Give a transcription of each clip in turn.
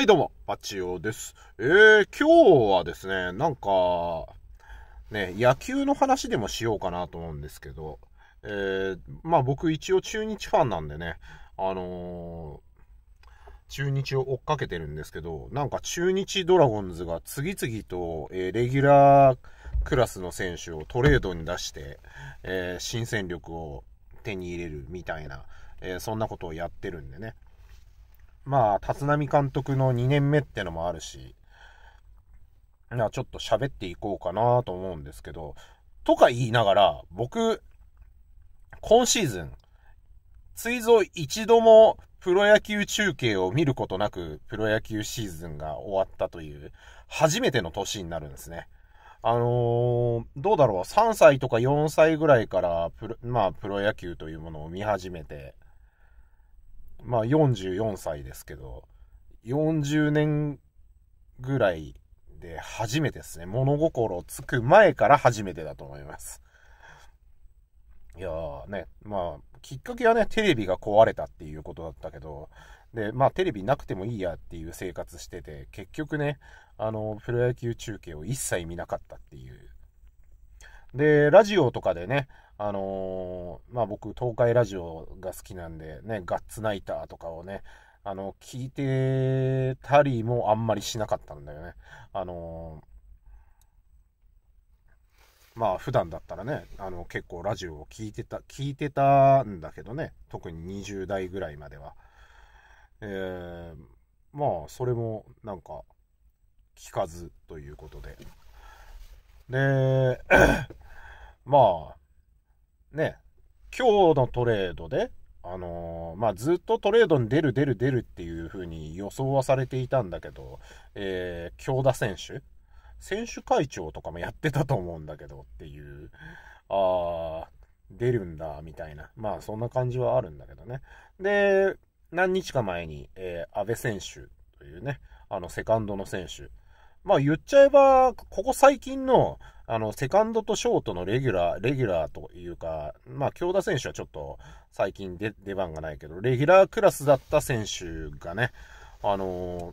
はい、どうも、パチオです。えー、今日はですね、なんか、ね、野球の話でもしようかなと思うんですけど、えー、まあ僕一応中日ファンなんでね、あのー、中日を追っかけてるんですけど、なんか中日ドラゴンズが次々と、えー、レギュラークラスの選手をトレードに出して、えー、新戦力を手に入れるみたいな、えー、そんなことをやってるんでね。まあ、立浪監督の2年目ってのもあるし、ちょっと喋っていこうかなと思うんですけど、とか言いながら、僕、今シーズン、ついぞ一度もプロ野球中継を見ることなく、プロ野球シーズンが終わったという、初めての年になるんですね。あのー、どうだろう、3歳とか4歳ぐらいからプロ、まあ、プロ野球というものを見始めて、まあ44歳ですけど、40年ぐらいで初めてですね。物心つく前から初めてだと思います。いやーね、まあ、きっかけはね、テレビが壊れたっていうことだったけど、で、まあ、テレビなくてもいいやっていう生活してて、結局ね、あの、プロ野球中継を一切見なかったっていう。で、ラジオとかでね、あのー、まあ僕、東海ラジオが好きなんで、ね、ガッツナイターとかをね、あの、聞いてたりもあんまりしなかったんだよね。あのー、まあ普段だったらね、あの結構ラジオを聞いてた、聞いてたんだけどね、特に20代ぐらいまでは。えー、まあそれもなんか聞かずということで。で、まあね、今日のトレードで、あのー、まあ、ずっとトレードに出る出る出るっていう風に予想はされていたんだけど、えー、京田選手選手会長とかもやってたと思うんだけどっていう、ああ、出るんだ、みたいな。まあ、そんな感じはあるんだけどね。で、何日か前に、えー、安倍選手というね、あの、セカンドの選手。まあ、言っちゃえば、ここ最近の、あの、セカンドとショートのレギュラー、レギュラーというか、まあ、京田選手はちょっと最近出番がないけど、レギュラークラスだった選手がね、あの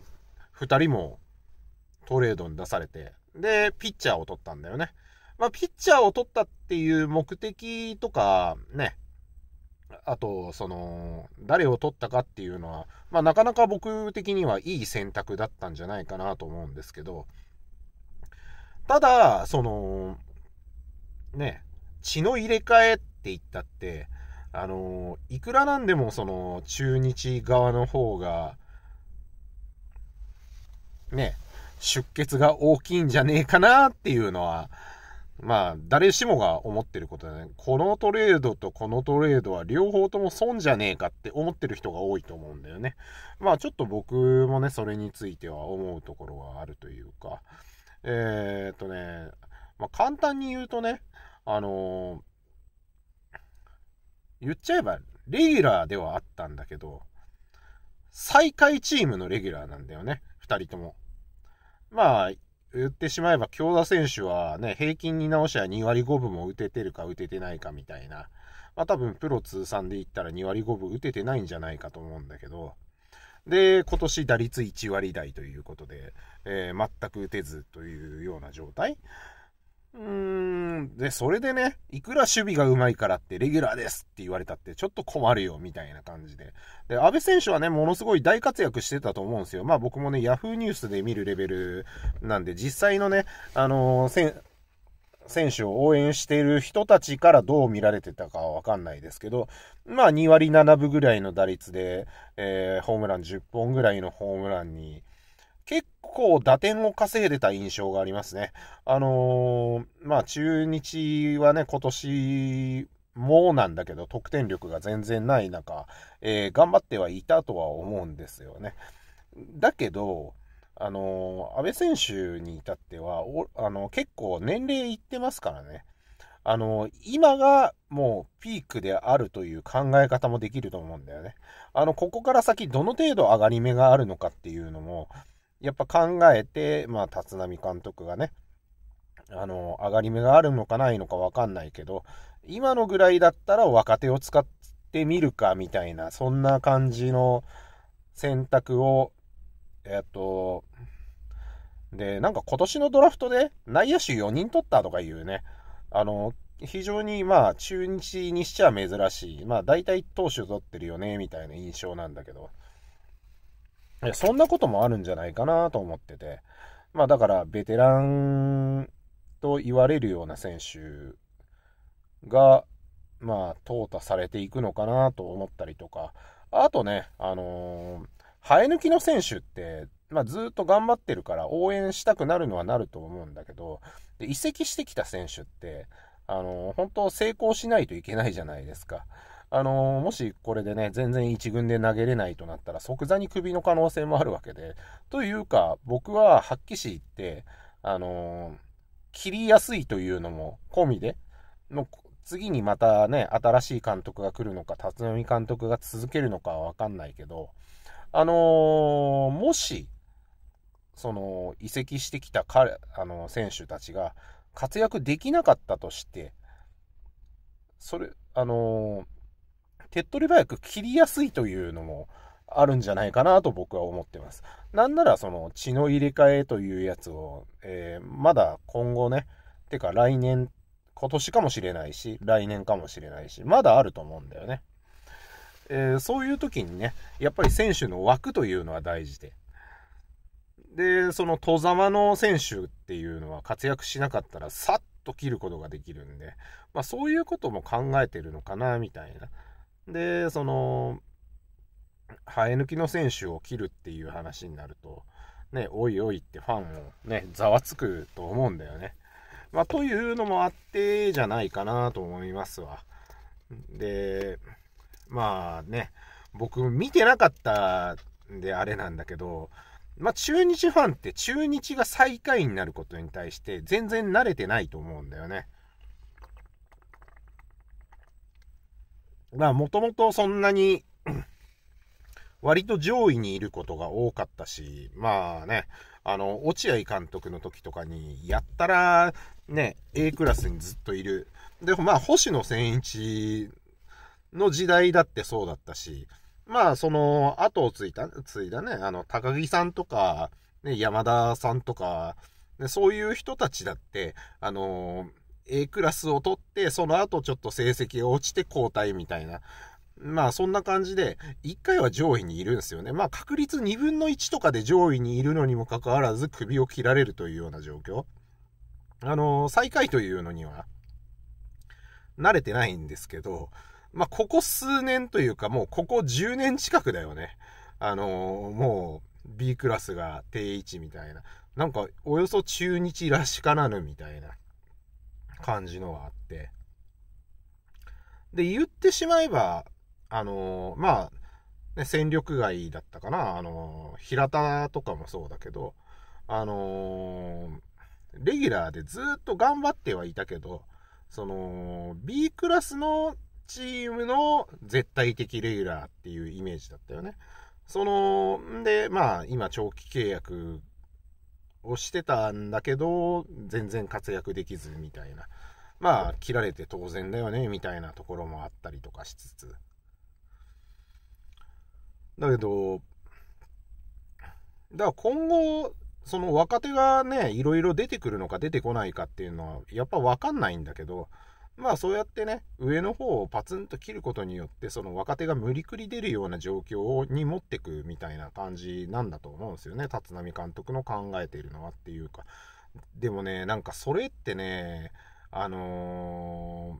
ー、2人もトレードに出されて、で、ピッチャーを取ったんだよね。まあ、ピッチャーを取ったっていう目的とか、ね、あと、その、誰を取ったかっていうのは、まあ、なかなか僕的にはいい選択だったんじゃないかなと思うんですけど、ただ、その、ね、血の入れ替えって言ったって、あの、いくらなんでもその、中日側の方が、ね、出血が大きいんじゃねえかなっていうのは、まあ、誰しもが思ってることだね。このトレードとこのトレードは両方とも損じゃねえかって思ってる人が多いと思うんだよね。まあ、ちょっと僕もね、それについては思うところはあるというか。えー、っとね、まあ、簡単に言うとね、あのー、言っちゃえば、レギュラーではあったんだけど、最下位チームのレギュラーなんだよね、2人とも。まあ、言ってしまえば、京田選手はね、平均に直しは2割5分も打ててるか打ててないかみたいな、まあ多分プロ通算で言ったら2割5分打ててないんじゃないかと思うんだけど、で、今年打率1割台ということで、えー、全く打てずというような状態。うーん、で、それでね、いくら守備が上手いからってレギュラーですって言われたってちょっと困るよみたいな感じで。で、安部選手はね、ものすごい大活躍してたと思うんですよ。まあ僕もね、yahoo！! ニュースで見るレベルなんで、実際のね、あのー、選手を応援している人たちからどう見られてたかはわかんないですけど、まあ2割7分ぐらいの打率で、えー、ホームラン10本ぐらいのホームランに、結構打点を稼いでた印象がありますね。あのー、まあ中日はね、今年もなんだけど、得点力が全然ない中、えー、頑張ってはいたとは思うんですよね。だけど、あの、安倍選手に至っては、あの、結構年齢いってますからね。あの、今がもうピークであるという考え方もできると思うんだよね。あの、ここから先どの程度上がり目があるのかっていうのも、やっぱ考えて、まあ、立浪監督がね、あの、上がり目があるのかないのかわかんないけど、今のぐらいだったら若手を使ってみるかみたいな、そんな感じの選択をえっと、で、なんか今年のドラフトで内野手4人取ったとかいうね、あの、非常にまあ中日にしちゃ珍しい、まあ大体投手取ってるよね、みたいな印象なんだけど、そんなこともあるんじゃないかなと思ってて、まあだからベテランと言われるような選手が、まあ、淘汰されていくのかなと思ったりとか、あとね、あのー生え抜きの選手って、まあ、ずっと頑張ってるから応援したくなるのはなると思うんだけど、で移籍してきた選手って、あの、本当成功しないといけないじゃないですか。あの、もしこれでね、全然1軍で投げれないとなったら即座にクビの可能性もあるわけで、というか、僕は発揮士って、あの、切りやすいというのも込みで、の次にまたね、新しい監督が来るのか、辰巳監督が続けるのかはわかんないけど、あのー、もし、その、移籍してきた彼、あの、選手たちが活躍できなかったとして、それ、あのー、手っ取り早く切りやすいというのもあるんじゃないかなと僕は思ってます。なんならその血の入れ替えというやつを、えー、まだ今後ね、てか来年、今年かもしれないし、来年かもしれないし、まだあると思うんだよね。えー、そういう時にね、やっぱり選手の枠というのは大事で。で、その戸沢の選手っていうのは活躍しなかったらさっと切ることができるんで、まあ、そういうことも考えてるのかな、みたいな。で、その、生え抜きの選手を切るっていう話になると、ね、おいおいってファンもね、ざわつくと思うんだよね。まあ、というのもあってじゃないかなと思いますわ。で、まあね、僕見てなかったんであれなんだけど、まあ、中日ファンって中日が最下位になることに対して全然慣れてないと思うんだよね。まあもともとそんなに 割と上位にいることが多かったし、まあね、あの、落合監督の時とかに、やったら、ね、A クラスにずっといる。で、まあ、星野千一の時代だってそうだったし、まあ、その、後を継いだ、継いだね、あの、高木さんとか、ね、山田さんとか、ね、そういう人たちだって、あの、A クラスを取って、その後ちょっと成績が落ちて交代みたいな。まあ、そんな感じで、1回は上位にいるんですよね。まあ、確率2分の1とかで上位にいるのにもかかわらず、首を切られるというような状況。あの、最下位というのには、慣れてないんですけど、まあ、ここ数年というか、もうここ10年近くだよね。あのー、もう B クラスが定位置みたいな。なんか、およそ中日らしからぬみたいな感じのはあって。で、言ってしまえば、あのー、まあ、ね、戦力外だったかな。あのー、平田とかもそうだけど、あのレギュラーでずっと頑張ってはいたけど、その、B クラスのチームの絶対的レギュラーっていうイメージだったよね。その、んで、まあ、今、長期契約をしてたんだけど、全然活躍できずみたいな。まあ、切られて当然だよね、みたいなところもあったりとかしつつ。だけど、だから今後、その若手がね、いろいろ出てくるのか出てこないかっていうのは、やっぱわかんないんだけど、まあそうやってね、上の方をパツンと切ることによって、その若手が無理くり出るような状況に持ってくみたいな感じなんだと思うんですよね。立浪監督の考えているのはっていうか。でもね、なんかそれってね、あの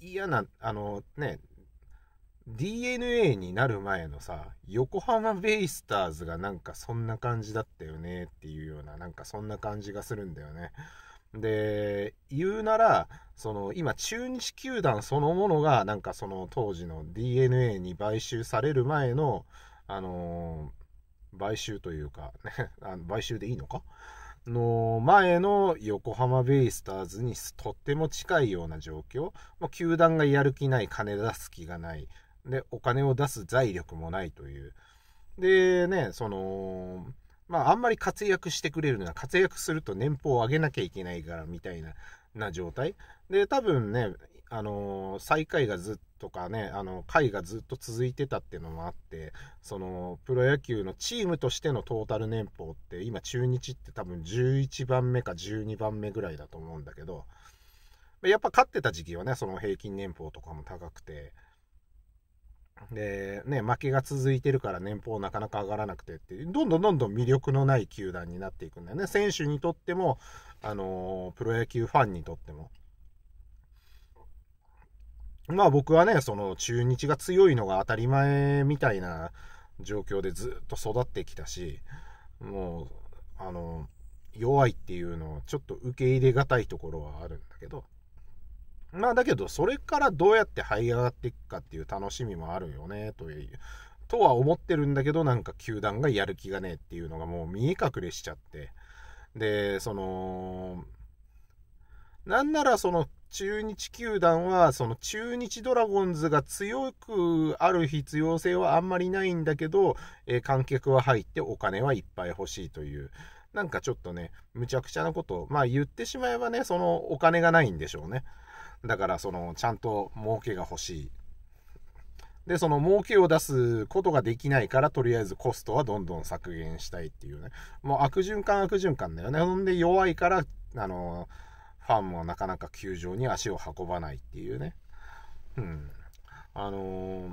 ー、嫌な、あのー、ね、DNA になる前のさ、横浜ベイスターズがなんかそんな感じだったよねっていうような、なんかそんな感じがするんだよね。で、言うなら、その今、中日球団そのものが、なんかその当時の DNA に買収される前の、あのー、買収というか、ね 買収でいいのかの前の横浜ベイスターズにとっても近いような状況、まあ、球団がやる気ない、金出す気がない、で、お金を出す財力もないという。でね、その、まあ、あんまり活躍してくれるのは、活躍すると年俸を上げなきゃいけないから、みたいな、な状態。で、多分ね、あのー、最下位がずっとかね、あの、下位がずっと続いてたっていうのもあって、その、プロ野球のチームとしてのトータル年俸って、今中日って多分11番目か12番目ぐらいだと思うんだけど、やっぱ勝ってた時期はね、その平均年俸とかも高くて、で、ね、負けが続いてるから年俸なかなか上がらなくてって、どんどんどんどん魅力のない球団になっていくんだよね。選手にとっても、あのー、プロ野球ファンにとっても。まあ僕はね、その中日が強いのが当たり前みたいな状況でずっと育ってきたし、もう、あのー、弱いっていうのをちょっと受け入れがたいところはあるんだけど、まあだけど、それからどうやって這い上がっていくかっていう楽しみもあるよね、という、とは思ってるんだけど、なんか球団がやる気がねえっていうのがもう見え隠れしちゃって。で、その、なんならその中日球団は、その中日ドラゴンズが強くある必要性はあんまりないんだけど、えー、観客は入ってお金はいっぱい欲しいという、なんかちょっとね、むちゃくちゃなことを、まあ言ってしまえばね、そのお金がないんでしょうね。だからそのちゃんと儲けが欲しいでその儲けを出すことができないからとりあえずコストはどんどん削減したいっていうねもう悪循環悪循環だよねほんで弱いからあのファンもなかなか球場に足を運ばないっていうねうんあのー、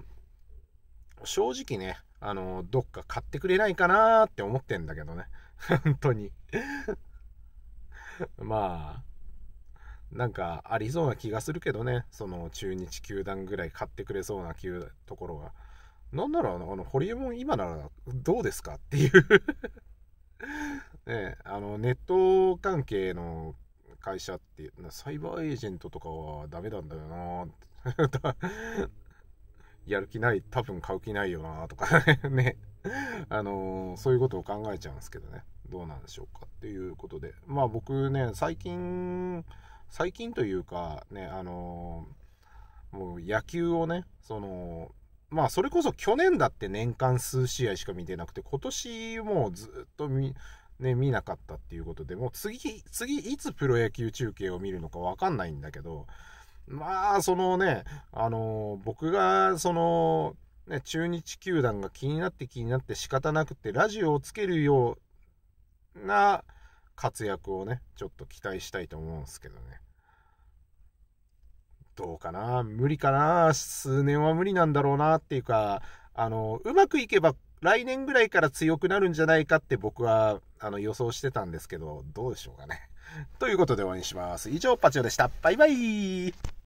正直ねあのー、どっか買ってくれないかなって思ってんだけどね 本当に まあなんかありそうな気がするけどね、その中日球団ぐらい買ってくれそうな球ところが。なんなら、あの、ホリエモン今ならどうですかっていう ね、あの、ネット関係の会社っていう、サイバーエージェントとかはダメなんだよな やる気ない、多分買う気ないよなとかね、あのー、そういうことを考えちゃうんですけどね、どうなんでしょうかっていうことで、まあ僕ね、最近最近というか、ね、あのー、もう野球をね、その、まあ、それこそ去年だって年間数試合しか見てなくて、今年もうずっと見、ね、見なかったっていうことで、もう次、次いつプロ野球中継を見るのかわかんないんだけど、まあ、そのね、あのー、僕が、その、ね、中日球団が気になって気になって仕方なくて、ラジオをつけるような、活躍をね、ちょっと期待したいと思うんですけどね。どうかな無理かな数年は無理なんだろうなっていうか、あの、うまくいけば来年ぐらいから強くなるんじゃないかって僕はあの予想してたんですけど、どうでしょうかね。ということで終わりにします。以上、パチオでした。バイバイ